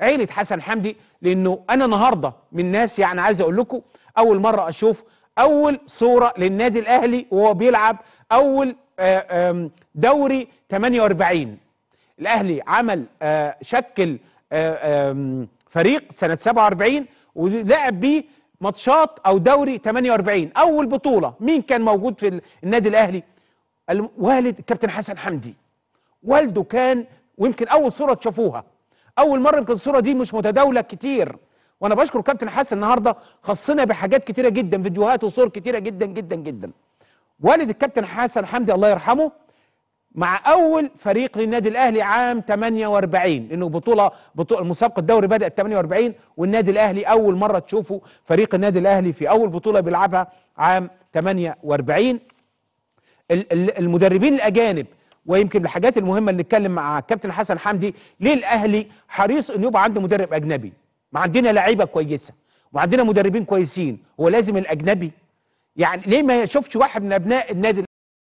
عيلة حسن حمدي لأنه أنا النهاردة من الناس يعني عايز أقول لكم أول مرة أشوف أول صورة للنادي الأهلي وهو بيلعب أول آه، دوري 48 الأهلي عمل آه، شكل آه، فريق سنة 47 ولعب بيه ماتشات أو دوري 48 أول بطولة مين كان موجود في النادي الأهلي والد كابتن حسن حمدي والده كان ويمكن أول صورة تشوفوها اول مره يمكن الصوره دي مش متداوله كتير وانا بشكر كابتن حسن النهارده خصنا بحاجات كتيره جدا فيديوهات وصور كتيره جدا جدا جدا والد الكابتن حسن حمدي الله يرحمه مع اول فريق للنادي الاهلي عام 48 لانه بطوله بطوله مسابقه الدوري بدات 48 والنادي الاهلي اول مره تشوفوا فريق النادي الاهلي في اول بطوله بيلعبها عام 48 المدربين الاجانب ويمكن الحاجات المهمه اللي نتكلم مع كابتن حسن حمدي ليه الاهلي حريص انه يبقى عنده مدرب اجنبي ما عندنا لعيبه كويسه وعندنا مدربين كويسين هو لازم الاجنبي يعني ليه ما يشوفش واحد من ابناء النادي